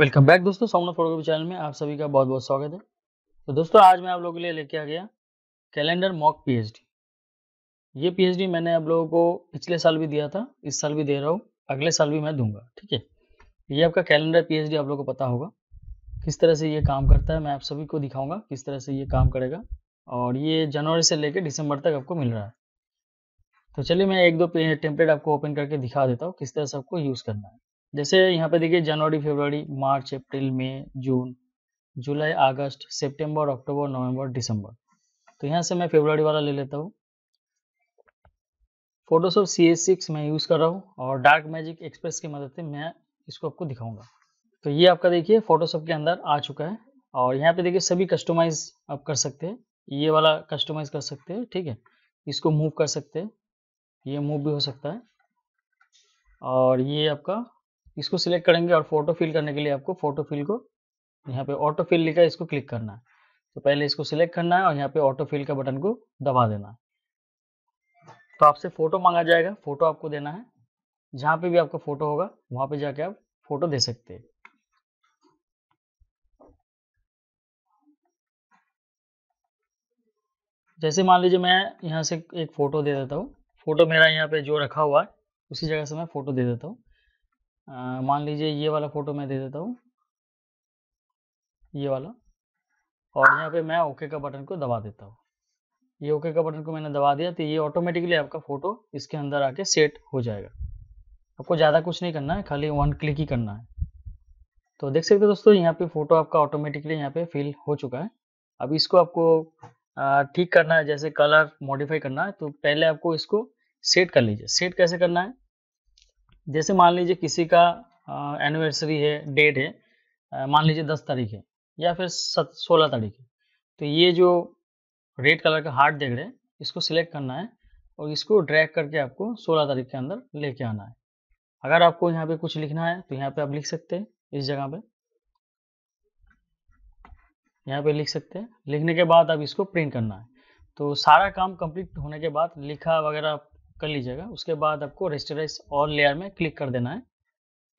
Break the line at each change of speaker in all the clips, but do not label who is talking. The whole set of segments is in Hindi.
वेलकम बैक दोस्तों सामना फोटोग्राफी चैनल में आप सभी का बहुत बहुत स्वागत है तो दोस्तों आज मैं आप लोगों के लिए लेके आ गया कैलेंडर मॉक पीएचडी ये पीएचडी मैंने आप लोगों को पिछले साल भी दिया था इस साल भी दे रहा हूँ अगले साल भी मैं दूंगा ठीक है ये आपका कैलेंडर पीएचडी आप लोग को पता होगा किस तरह से ये काम करता है मैं आप सभी को दिखाऊंगा किस तरह से ये काम करेगा और ये जनवरी से लेकर दिसंबर तक आपको मिल रहा है तो चलिए मैं एक दो टेम्पलेट आपको ओपन करके दिखा देता हूँ किस तरह से आपको यूज़ करना है जैसे यहाँ पे देखिए जनवरी फरवरी मार्च अप्रैल मई जून जुलाई अगस्त सितंबर अक्टूबर नवंबर दिसंबर तो यहाँ से मैं फरवरी वाला ले लेता हूँ फोटोशॉप सी एस सिक्स मैं यूज़ कर रहा हूँ और डार्क मैजिक एक्सप्रेस की मदद से मैं इसको आपको दिखाऊंगा तो ये आपका देखिए फोटोशॉप के अंदर आ चुका है और यहाँ पे देखिए सभी कस्टमाइज आप कर सकते हैं ये वाला कस्टमाइज कर सकते हैं ठीक है इसको मूव कर सकते हैं ये मूव भी हो सकता है और ये आपका इसको सिलेक्ट करेंगे और फोटो फिल करने के लिए आपको फोटो फिल को यहाँ पे ऑटो फिल लिखा है इसको क्लिक करना है तो पहले इसको सिलेक्ट करना है और यहाँ पे ऑटो फिल का बटन को दबा देना है तो आपसे फोटो मांगा जाएगा फोटो आपको देना है जहां पे भी आपका फोटो होगा वहां पे जाके आप फोटो दे सकते हैं जैसे मान लीजिए मैं यहाँ से एक फ़ोटो दे देता हूँ फ़ोटो मेरा यहाँ पे जो रखा हुआ है उसी जगह से मैं फ़ोटो दे देता हूँ मान लीजिए ये वाला फोटो मैं दे देता हूँ ये वाला और यहाँ पे मैं ओके का बटन को दबा देता हूँ ये ओके का बटन को मैंने दबा दिया तो ये ऑटोमेटिकली आपका फोटो इसके अंदर आके सेट हो जाएगा आपको ज़्यादा कुछ नहीं करना है खाली वन क्लिक ही करना है तो देख सकते हो दोस्तों यहाँ पे फोटो आपका ऑटोमेटिकली यहाँ पे फिल हो चुका है अब इसको आपको ठीक करना है जैसे कलर मॉडिफाई करना है तो पहले आपको इसको सेट कर लीजिए सेट कैसे करना है जैसे मान लीजिए किसी का एनिवर्सरी है डेट है मान लीजिए दस तारीख है या फिर सोलह तारीख है तो ये जो रेड कलर का हार्ट देख रहे हैं इसको सिलेक्ट करना है और इसको ड्रैग करके आपको सोलह तारीख के अंदर लेके आना है अगर आपको यहाँ पे कुछ लिखना है तो यहाँ पे आप लिख सकते हैं इस जगह पे यहाँ पे लिख सकते हैं लिखने के बाद अब इसको प्रिंट करना है तो सारा काम कंप्लीट होने के बाद लिखा वगैरह कर लीजिएगा उसके बाद आपको रेस्टोरेस और लेयर में क्लिक कर देना है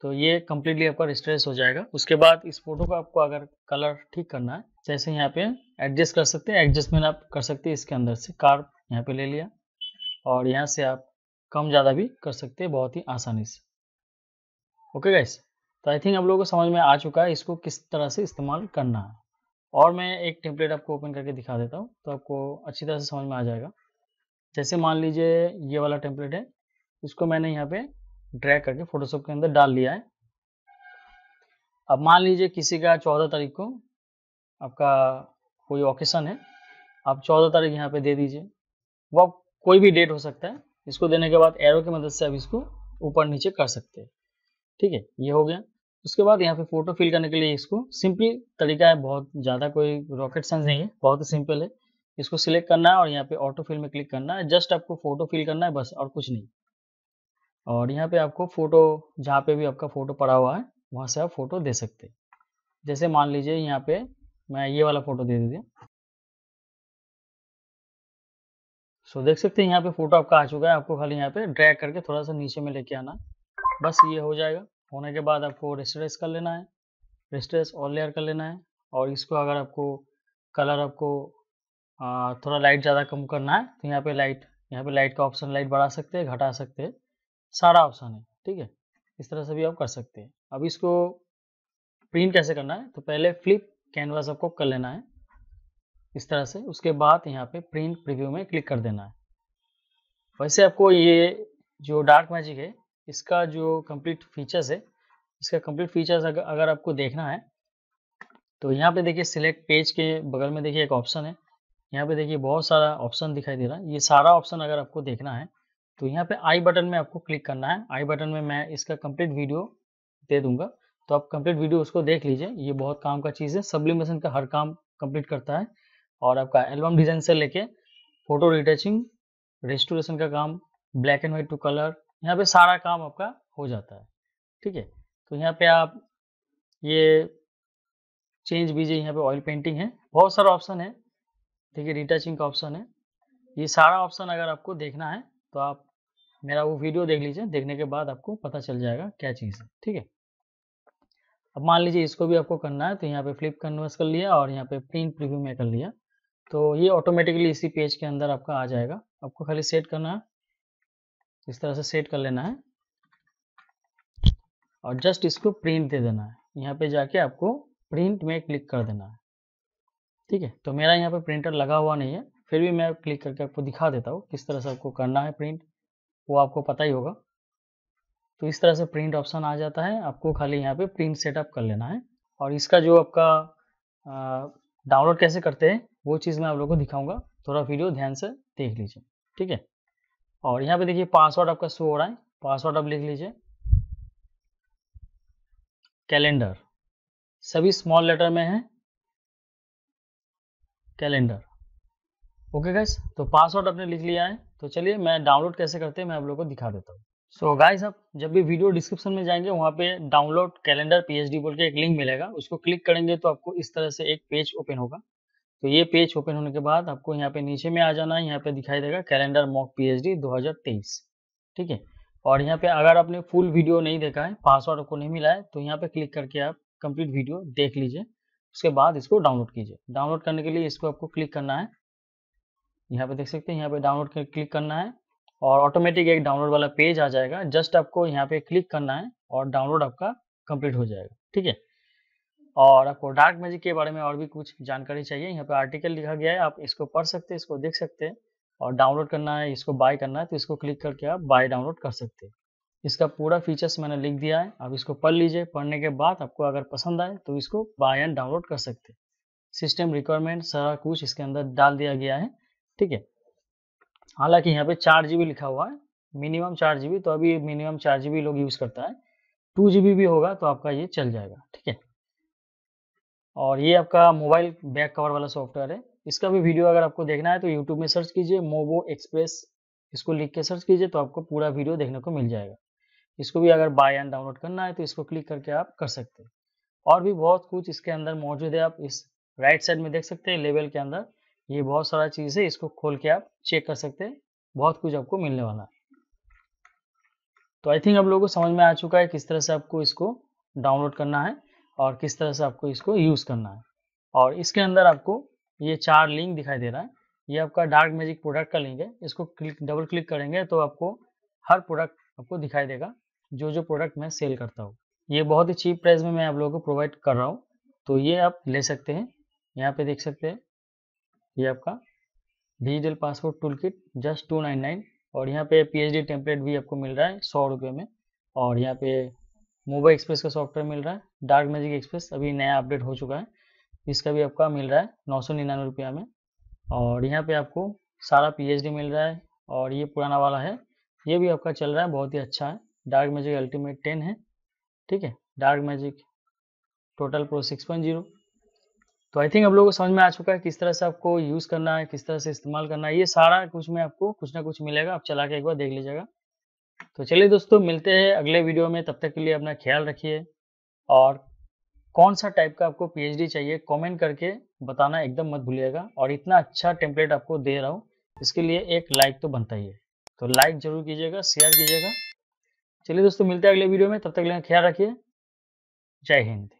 तो ये कम्प्लीटली आपका रेस्टोरेस हो जाएगा उसके बाद इस फोटो का आपको अगर कलर ठीक करना है जैसे यहाँ पे एडजस्ट कर सकते हैं एडजस्टमेंट आप कर सकते हैं इसके अंदर से कार यहाँ पे ले लिया और यहाँ से आप कम ज़्यादा भी कर सकते हैं बहुत ही आसानी से ओके गाइस तो आई थिंक आप लोगों को समझ में आ चुका है इसको किस तरह से इस्तेमाल करना है और मैं एक टेम्पलेट आपको ओपन करके दिखा देता हूँ तो आपको अच्छी तरह से समझ में आ जाएगा जैसे मान लीजिए ये वाला टेम्पलेट है इसको मैंने यहाँ पे ड्रैग करके फोटोशॉप के अंदर डाल लिया है अब मान लीजिए किसी का चौदह तारीख को आपका कोई ऑकेशन है आप चौदह तारीख यहाँ पे दे दीजिए वो कोई भी डेट हो सकता है इसको देने के बाद एरो की मदद से आप इसको ऊपर नीचे कर सकते हैं ठीक है ये हो गया उसके बाद यहाँ पे फोटो फिल करने के लिए इसको सिंपल तरीका है बहुत ज़्यादा कोई रॉकेट साइंस नहीं है बहुत ही सिंपल है इसको सिलेक्ट करना है और यहाँ पे ऑटो फिल में क्लिक करना है जस्ट आपको फोटो फिल करना है बस और कुछ नहीं और यहाँ पे आपको फोटो जहाँ पे भी आपका फोटो पड़ा हुआ है वहाँ से आप फोटो दे सकते हैं जैसे मान लीजिए यहाँ पे मैं ये वाला फोटो दे देती सो देख सकते हैं यहाँ पे फोटो आपका आ चुका है आपको खाली यहाँ पे ड्रैग करके थोड़ा सा नीचे में लेके आना बस ये हो जाएगा होने के बाद आपको रेस्ट्रेस कर लेना है रेस्ट्रेस ऑल लेयर कर लेना है और इसको अगर आपको कलर आपको थोड़ा लाइट ज़्यादा कम करना है तो यहाँ पे लाइट यहाँ पे लाइट का ऑप्शन लाइट बढ़ा सकते हैं घटा सकते हैं सारा ऑप्शन है ठीक है इस तरह से भी आप कर सकते हैं अब इसको प्रिंट कैसे करना है तो पहले फ्लिप कैनवास आपको कर लेना है इस तरह से उसके बाद यहाँ पे प्रिंट प्रिव्यू में क्लिक कर देना है वैसे आपको ये जो डार्क मैजिक है इसका जो कंप्लीट फीचर्स है इसका कंप्लीट फीचर्स अगर, अगर आपको देखना है तो यहाँ पे देखिए सिलेक्ट पेज के बगल में देखिए एक ऑप्शन है यहाँ पे देखिए बहुत सारा ऑप्शन दिखाई दे रहा है ये सारा ऑप्शन अगर आपको देखना है तो यहाँ पे आई बटन में आपको क्लिक करना है आई बटन में मैं इसका कंप्लीट वीडियो दे दूंगा तो आप कंप्लीट वीडियो उसको देख लीजिए ये बहुत काम का चीज़ है सब्लिमेशन का हर काम कंप्लीट करता है और आपका एल्बम डिजाइन से लेके फोटो रिटचिंग रेस्टोरेशन का काम black and white to colour यहाँ पे सारा काम आपका हो जाता है ठीक है तो यहाँ पे आप ये चेंज बीजे यहाँ पे ऑयल पेंटिंग है बहुत सारा ऑप्शन है देखिए रिटचिंग का ऑप्शन है ये सारा ऑप्शन अगर आपको देखना है तो आप मेरा वो वीडियो देख लीजिए देखने के बाद आपको पता चल जाएगा क्या चीज़ है ठीक है अब मान लीजिए इसको भी आपको करना है तो यहाँ पे फ्लिप कन्वर्स कर लिया और यहाँ पे प्रिंट प्रिव्यू में कर लिया तो ये ऑटोमेटिकली इसी पेज के अंदर आपका आ जाएगा आपको खाली सेट करना है इस तरह से सेट कर लेना है और जस्ट इसको प्रिंट दे देना है यहाँ पे जाके आपको प्रिंट में क्लिक कर देना है ठीक है तो मेरा यहाँ पर प्रिंटर लगा हुआ नहीं है फिर भी मैं क्लिक करके आपको दिखा देता हूँ किस तरह से आपको करना है प्रिंट वो आपको पता ही होगा तो इस तरह से प्रिंट ऑप्शन आ जाता है आपको खाली यहाँ पे प्रिंट सेटअप कर लेना है और इसका जो आपका डाउनलोड कैसे करते हैं वो चीज़ मैं आप लोगों को दिखाऊंगा थोड़ा वीडियो ध्यान से देख लीजिए ठीक है और यहाँ पे देखिए पासवर्ड आपका शो हो रहा है पासवर्ड आप लिख लीजिए कैलेंडर सभी स्मॉल लेटर में है कैलेंडर ओके गाइस तो पासवर्ड आपने लिख लिया है तो चलिए मैं डाउनलोड कैसे करते हैं मैं आप लोगों को दिखा देता हूँ सो गाइस आप जब भी वीडियो डिस्क्रिप्शन में जाएंगे वहाँ पे डाउनलोड कैलेंडर पी बोल के एक लिंक मिलेगा उसको क्लिक करेंगे तो आपको इस तरह से एक पेज ओपन होगा तो ये पेज ओपन होने के बाद आपको यहाँ पे नीचे में आ जाना है यहाँ पे दिखाई देगा कैलेंडर मॉक पी एच ठीक है और यहाँ पे अगर आपने फुल वीडियो नहीं देखा है पासवर्ड आपको नहीं मिला है तो यहाँ पे क्लिक करके आप कंप्लीट वीडियो देख लीजिए उसके बाद इसको डाउनलोड कीजिए डाउनलोड करने के लिए इसको आपको क्लिक करना है यहाँ पे देख सकते हैं यहाँ पे डाउनलोड कर क्लिक करना है और ऑटोमेटिक एक डाउनलोड वाला पेज आ जाएगा जस्ट आपको यहाँ पे क्लिक करना है और डाउनलोड आपका कंप्लीट हो जाएगा ठीक है और आपको डार्क मैजिक के बारे में और भी कुछ जानकारी चाहिए यहाँ पे आर्टिकल लिखा गया है आप इसको पढ़ सकते हैं इसको देख सकते हैं और डाउनलोड करना है इसको बाय करना है तो इसको क्लिक करके आप बाय डाउनलोड कर सकते हैं इसका पूरा फीचर्स मैंने लिख दिया है आप इसको पढ़ लीजिए पढ़ने के बाद आपको अगर पसंद आए तो इसको बाय एंड डाउनलोड कर सकते सिस्टम रिक्वायरमेंट सारा कुछ इसके अंदर डाल दिया गया है ठीक है हालांकि यहाँ पे चार जीबी लिखा हुआ है मिनिमम चार जीबी तो अभी मिनिमम चार जीबी लोग यूज़ करता है टू जीबी भी होगा तो आपका ये चल जाएगा ठीक है और ये आपका मोबाइल बैक कवर वाला सॉफ्टवेयर है इसका भी वीडियो अगर आपको देखना है तो यूट्यूब में सर्च कीजिए मोबो एक्सप्रेस इसको लिख के सर्च कीजिए तो आपको पूरा वीडियो देखने को मिल जाएगा इसको भी अगर बाय एंड डाउनलोड करना है तो इसको क्लिक करके आप कर सकते हैं और भी बहुत कुछ इसके अंदर मौजूद है आप इस राइट साइड में देख सकते हैं लेवल के अंदर ये बहुत सारा चीज़ है इसको खोल के आप चेक कर सकते हैं बहुत कुछ आपको मिलने वाला है तो आई थिंक आप लोगों को समझ में आ चुका है किस तरह से आपको इसको डाउनलोड करना है और किस तरह से आपको इसको यूज़ करना है और इसके अंदर आपको ये चार लिंक दिखाई दे रहा है ये आपका डार्क मैजिक प्रोडक्ट का लिंक है इसको क्लिक डबल क्लिक करेंगे तो आपको हर प्रोडक्ट आपको दिखाई देगा जो जो प्रोडक्ट मैं सेल करता हूँ ये बहुत ही चीप प्राइस में मैं आप लोगों को प्रोवाइड कर रहा हूँ तो ये आप ले सकते हैं यहाँ पे देख सकते हैं ये आपका digital passport tool kit just two nine nine और यहाँ पे पीएचडी टेम्पलेट भी आपको मिल रहा है सौ रुपये में और यहाँ पे मोबाइल एक्सप्रेस का सॉफ्टवेयर मिल रहा है डार्क मैजिक एक्सप्रेस अभी नया अपडेट हो चुका है इसका भी आपका मिल रहा है नौ सौ निन्यानवे रुपया में और यहाँ पे आपको सारा पीएचडी मिल रहा है और ये पुराना वाला है ये भी आपका चल रहा है बहुत ही अच्छा है डार्क मैजिक अल्टीमेट टेन है ठीक है dark magic total pro six point zero तो आई थिंक आप लोगों को समझ में आ चुका है किस तरह से आपको यूज़ करना है किस तरह से इस्तेमाल करना है ये सारा कुछ में आपको कुछ ना कुछ मिलेगा आप चला के एक बार देख लीजिएगा तो चलिए दोस्तों मिलते हैं अगले वीडियो में तब तक के लिए अपना ख्याल रखिए और कौन सा टाइप का आपको पीएचडी चाहिए कमेंट करके बताना एकदम मत भूलिएगा और इतना अच्छा टेम्पलेट आपको दे रहा हूँ इसके लिए एक लाइक तो बनता ही है तो लाइक जरूर कीजिएगा शेयर कीजिएगा चलिए दोस्तों मिलते हैं अगले वीडियो में तब तक ख्याल रखिए जय हिंद